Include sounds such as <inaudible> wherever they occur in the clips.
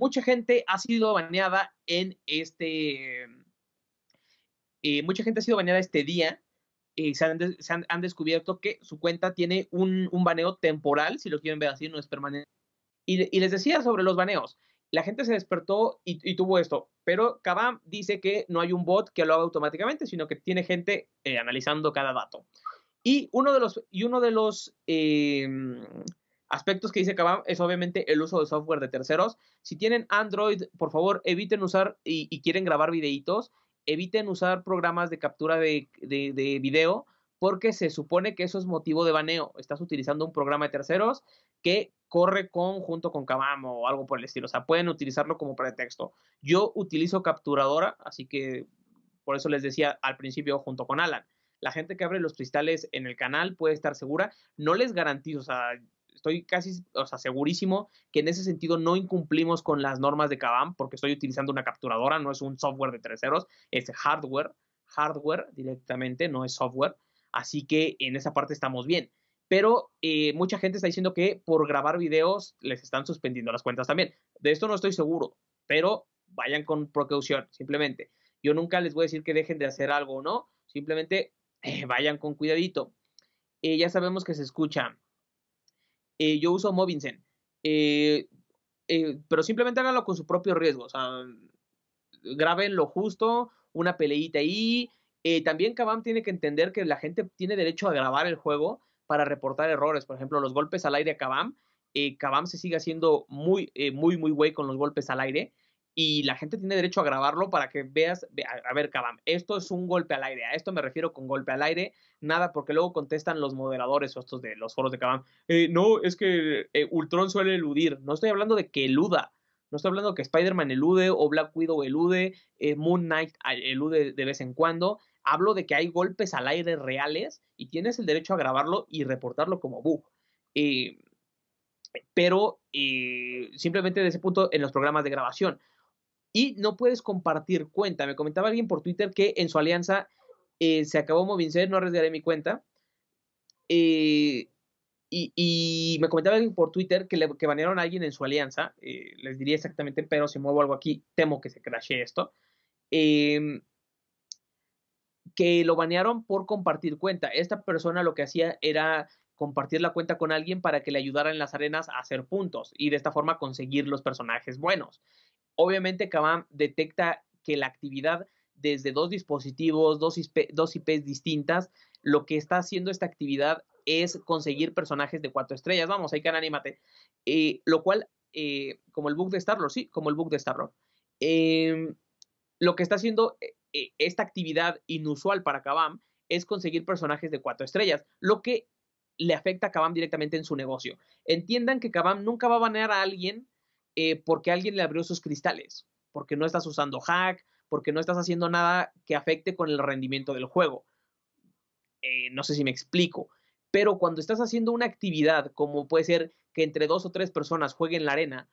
mucha gente ha sido baneada en este... Eh, mucha gente ha sido baneada este día. y eh, se, han, descubierto que su cuenta tiene un, baneo temporal, si lo quieren ver así, no es permanente. Y, les decía sobre los baneos. La gente se despertó y, tuvo esto, pero Kabam dice que no hay un bot que lo haga automáticamente, sino que tiene gente eh, analizando cada dato. Y uno de los, y uno de los, Aspectos que dice Kabam es obviamente el uso de software de terceros. Si tienen Android, por favor, eviten usar y, quieren grabar videitos, eviten usar programas de captura de, de, video porque se supone que eso es motivo de baneo. Estás utilizando un programa de terceros que corre con, junto con Kabam o algo por el estilo. O sea, pueden utilizarlo como pretexto. Yo utilizo capturadora, así que por eso les decía al principio junto con Alan. La gente que abre los cristales en el canal puede estar segura. No les garantizo, o sea, estoy casi, o sea, segurísimo que en ese sentido no incumplimos con las normas de Kabam porque estoy utilizando una capturadora, no es un software de terceros, es hardware, hardware directamente, no es software. Así que en esa parte estamos bien. Pero eh, mucha gente está diciendo que por grabar videos les están suspendiendo las cuentas también. De esto no estoy seguro, pero vayan con precaución, simplemente. Yo nunca les voy a decir que dejen de hacer algo, ¿no? Simplemente eh, vayan con cuidadito. Eh, ya sabemos que se escuchan. Eh, yo uso Movinsen. Eh, eh, pero simplemente háganlo con su propio riesgo. graben lo justo, una peleita ahí. también Kabam tiene que entender que la gente tiene derecho a grabar el juego para reportar errores. Por ejemplo, los golpes al aire a Kabam. Kabam se sigue haciendo muy, muy, muy güey con los golpes al aire y la gente tiene derecho a grabarlo para que veas, a, ver, Kabam, esto es un golpe al aire, a esto me refiero con golpe al aire, nada, porque luego contestan los moderadores o estos de los foros de cabam, eh, no, es que eh, Ultron suele eludir, no estoy hablando de que eluda, no estoy hablando de que Spider-Man elude o Black Widow elude, eh, Moon Knight ah, elude de vez en cuando, hablo de que hay golpes al aire reales y tienes el derecho a grabarlo y reportarlo como bug. pero simplemente de ese punto en los programas de grabación y no puedes compartir cuenta. Me comentaba alguien por Twitter que en su alianza eh, se acabó Movincer, no arriesgaré mi cuenta. Eh, y, me comentaba alguien por Twitter que, le, banearon a alguien en su alianza. Eh, les diría exactamente, pero si muevo algo aquí, temo que se crashe esto. Em, que lo banearon por compartir cuenta. Esta persona lo que hacía era compartir la cuenta con alguien para que le ayudara en las arenas a hacer puntos y de esta forma conseguir los personajes buenos. Obviamente, Kabam detecta que la actividad desde dos dispositivos, dos, dos IPs distintas, lo que está haciendo esta actividad es conseguir personajes de cuatro estrellas. Vamos, hay que anímate. Eh, lo cual, eh, como el bug de star sí, como el bug de star em, lo que está haciendo eh, esta actividad inusual para Kabam es conseguir personajes de cuatro estrellas, lo que le afecta a Kabam directamente en su negocio. Entiendan que Kabam nunca va a banear a alguien eh, porque alguien le abrió sus cristales, porque no estás usando hack, porque no estás haciendo nada que afecte con el rendimiento del juego. Eh, no sé si me explico, pero cuando estás haciendo una actividad, como puede ser que entre dos o tres personas jueguen la arena,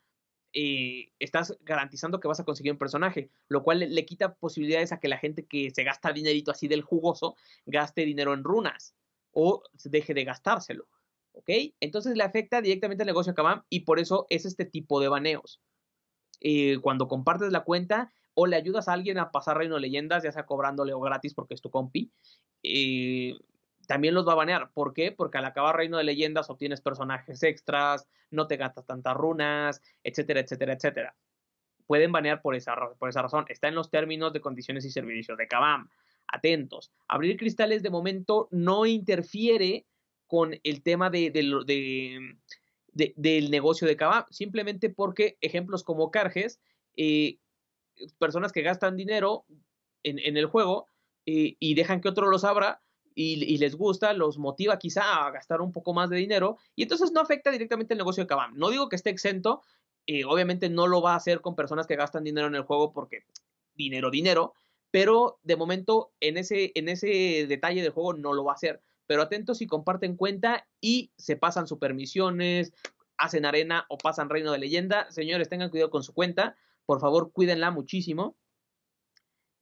eh, estás garantizando que vas a conseguir un personaje, lo cual le, le, quita posibilidades a que la gente que se gasta dinerito así del jugoso gaste dinero en runas o deje de gastárselo. Entonces le afecta directamente al negocio a Kabam y por eso es este tipo de baneos. Eh, cuando compartes la cuenta o le ayudas a alguien a pasar Reino de Leyendas, ya sea cobrándole o gratis porque es tu compi, eh, también los va a banear. ¿Por qué? Porque al acabar Reino de Leyendas obtienes personajes extras, no te gastas tantas runas, etcétera, etcétera, etcétera. Pueden banear por esa, por esa razón. Está en los términos de condiciones y servicios de Kabam. Atentos. Abrir cristales de momento no interfiere con el tema de, del negocio de Kabam, simplemente porque ejemplos como Carges, eh, personas que gastan dinero en, el juego eh, y dejan que otro los abra y, les gusta, los motiva quizá a gastar un poco más de dinero y entonces no afecta directamente el negocio de Kabam. No digo que esté exento, eh, obviamente no lo va a hacer con personas que gastan dinero en el juego porque dinero, dinero, pero de momento en ese, en ese detalle del juego no lo va a hacer pero atentos si comparten cuenta y se pasan supermisiones, hacen arena o pasan reino de leyenda. Señores, tengan cuidado con su cuenta, por favor, cuídenla muchísimo.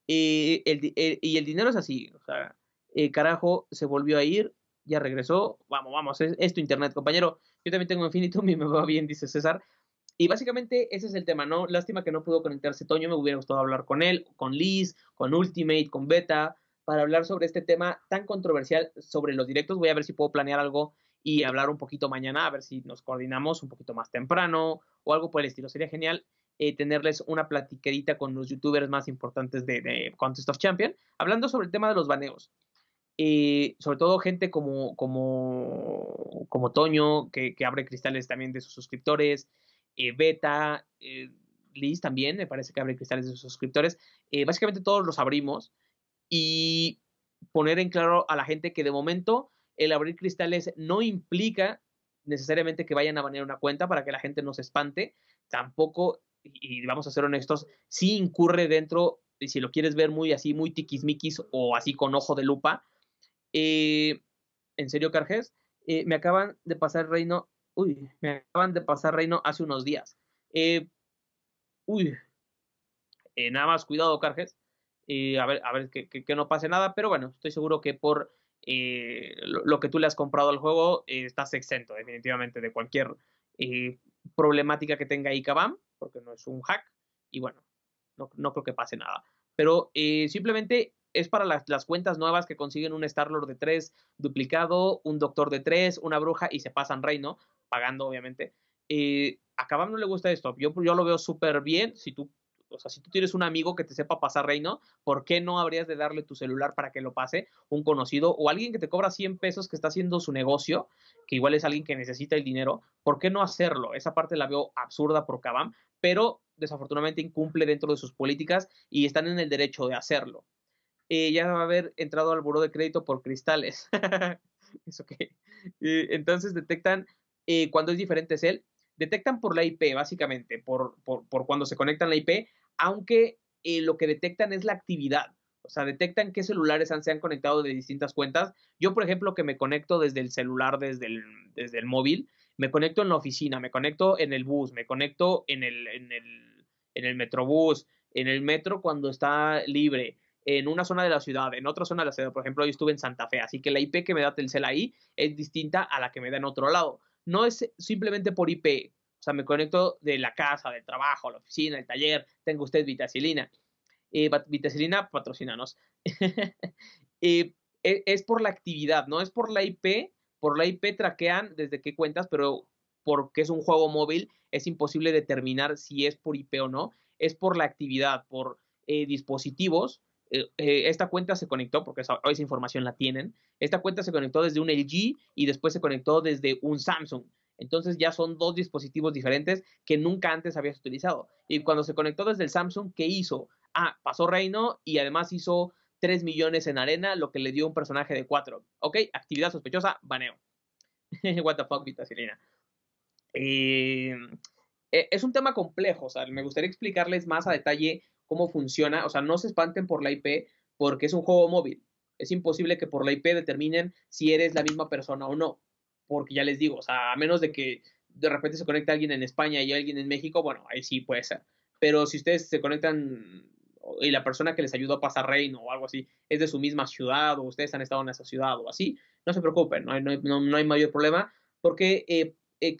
y el eh, dinero es así, o sea, eh, carajo, se volvió a ir, ya regresó, vamos, vamos, es, tu internet, compañero. Yo también tengo infinito y <laughs> me va bien, dice César. Y básicamente ese es el tema, ¿no? Lástima que no pudo conectarse Toño, me hubiera gustado hablar con él, con Liz, con Ultimate, con Beta, para hablar sobre este tema tan controversial sobre los directos. Voy a ver si puedo planear algo y hablar un poquito mañana, a ver si nos coordinamos un poquito más temprano o algo por el estilo. Sería genial eh, tenerles una platiquerita con los youtubers más importantes de, Contest of Champion, hablando sobre el tema de los baneos. Eh, sobre todo gente como, como, como Toño, que, abre cristales también de sus suscriptores, eh, Beta, eh, Liz también, me parece que abre cristales de sus suscriptores. básicamente todos los abrimos y poner en claro a la gente que de momento el abrir cristales no implica necesariamente que vayan a banear una cuenta para que la gente no se espante, tampoco, y vamos a ser honestos, sí incurre dentro, y si lo quieres ver muy así, muy tiquismiquis o así con ojo de lupa, eh, en serio, Carges, eh, me acaban de pasar reino, uy, me acaban de pasar reino hace unos días. Eh, uy, nada más cuidado, Carges, a ver, a ver que, no pase nada, pero bueno, estoy seguro que por eh, lo, que tú le has comprado al juego, eh, estás exento definitivamente de cualquier eh, problemática que tenga ICABAM, porque no es un hack, y bueno, no, creo que pase nada. Pero simplemente es para las, cuentas nuevas que consiguen un Star-Lord de 3 duplicado, un Doctor de 3, una bruja y se pasan reino, pagando obviamente. a Kabam no le gusta esto, yo, yo lo veo súper bien, si tú o sea, si tú tienes un amigo que te sepa pasar reino, ¿por qué no habrías de darle tu celular para que lo pase un conocido o alguien que te cobra 100 pesos que está haciendo su negocio, que igual es alguien que necesita el dinero? ¿Por qué no hacerlo? Esa parte la veo absurda por Kabam, pero desafortunadamente incumple dentro de sus políticas y están en el derecho de hacerlo. Eh, ya va a haber entrado al buró de crédito por cristales. <laughs> Eh, entonces detectan eh, cuando es diferente es él detectan por la IP, básicamente, por, por, por cuando se conectan la IP, aunque eh, lo que detectan es la actividad. O sea, detectan qué celulares se han conectado de distintas cuentas. Yo, por ejemplo, que me conecto desde el celular, desde el, desde el móvil, me conecto en la oficina, me conecto en el bus, me conecto en el, en el, en el metrobús, en el metro cuando está libre, en una zona de la ciudad, en otra zona de la ciudad. Por ejemplo, yo estuve en Santa Fe, así que la IP que me da Telcel ahí es distinta a la que me da en otro lado no es simplemente por IP. O sea, me conecto de la casa, del trabajo, la oficina, el taller. Tengo usted vitacilina. Eh, vitacilina, patrocínanos. <laughs> E, es por la actividad, no es por la IP. Por la IP traquean desde qué cuentas, pero porque es un juego móvil, es imposible determinar si es por IP o no. Es por la actividad, por eh, dispositivos eh, eh, esta cuenta se conectó, porque esa, esa información la tienen, esta cuenta se conectó desde un LG y después se conectó desde un Samsung. Entonces ya son dos dispositivos diferentes que nunca antes habías utilizado. Y cuando se conectó desde el Samsung, ¿qué hizo? Ah, pasó reino y además hizo 3 millones en arena, lo que le dio un personaje de 4. Ok, actividad sospechosa, baneo. <laughs> What the fuck, Vita eh, es un tema complejo, me gustaría explicarles más a detalle cómo funciona. O sea, no se espanten por la IP porque es un juego móvil. Es imposible que por la IP determinen si eres la misma persona o no. Porque ya les digo, o sea, a menos de que de repente se conecte alguien en España y alguien en México, bueno, ahí sí puede ser. Pero si ustedes se conectan y la persona que les ayudó a pasar reino o algo así es de su misma ciudad o ustedes han estado en esa ciudad o así, no se preocupen, no hay, mayor problema porque eh, eh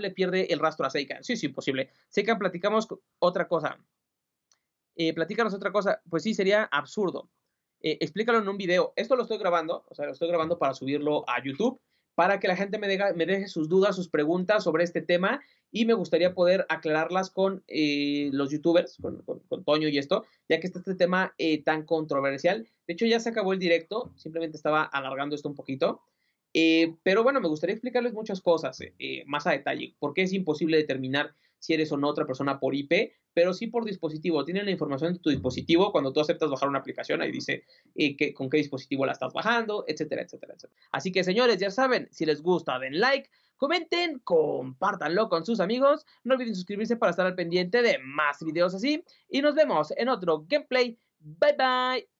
le pierde el rastro a Seika. Sí, sí, imposible. Seikan, platicamos otra cosa. Eh, platícanos otra cosa. Pues sí, sería absurdo. Eh, explícalo en un video. Esto lo estoy grabando, o sea, lo estoy grabando para subirlo a YouTube, para que la gente me, deje sus dudas, sus preguntas sobre este tema y me gustaría poder aclararlas con eh, los youtubers, con, con, Toño y esto, ya que está este tema tan controversial. De hecho, ya se acabó el directo, simplemente estaba alargando esto un poquito. pero bueno, me gustaría explicarles muchas cosas más a detalle, porque es imposible determinar si eres o no otra persona por IP, pero sí por dispositivo. Tienen la información de tu dispositivo cuando tú aceptas bajar una aplicación, ahí dice eh, que, con qué dispositivo la estás bajando, etcétera, etcétera, etcétera. Así que señores, ya saben, si les gusta, den like, comenten, compártanlo con sus amigos, no olviden suscribirse para estar al pendiente de más videos así y nos vemos en otro gameplay. Bye bye.